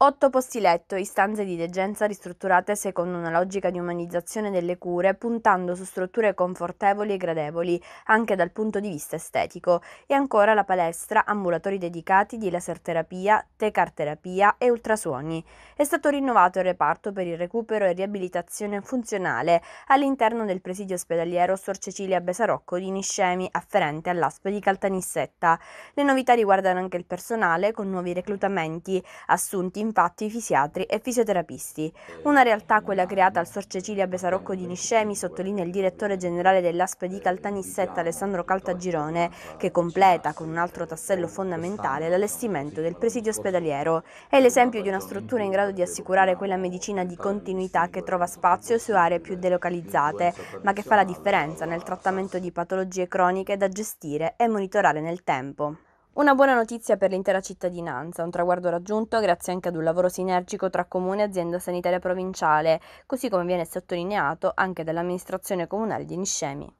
8 posti letto e stanze di degenza ristrutturate secondo una logica di umanizzazione delle cure, puntando su strutture confortevoli e gradevoli, anche dal punto di vista estetico, e ancora la palestra, ambulatori dedicati di laserterapia, tecarterapia e ultrasuoni. È stato rinnovato il reparto per il recupero e riabilitazione funzionale all'interno del presidio ospedaliero Sor Cecilia Besarocco di Niscemi, afferente all'ASP di Caltanissetta. Le novità riguardano anche il personale, con nuovi reclutamenti, assunti in impatto i fisiatri e fisioterapisti. Una realtà, quella creata al Sor Cecilia Besarocco di Niscemi, sottolinea il direttore generale dell'ASP di Caltanissetta Alessandro Caltagirone, che completa con un altro tassello fondamentale l'allestimento del presidio ospedaliero. È l'esempio di una struttura in grado di assicurare quella medicina di continuità che trova spazio su aree più delocalizzate, ma che fa la differenza nel trattamento di patologie croniche da gestire e monitorare nel tempo. Una buona notizia per l'intera cittadinanza, un traguardo raggiunto grazie anche ad un lavoro sinergico tra comune e azienda sanitaria provinciale, così come viene sottolineato anche dall'amministrazione comunale di Niscemi.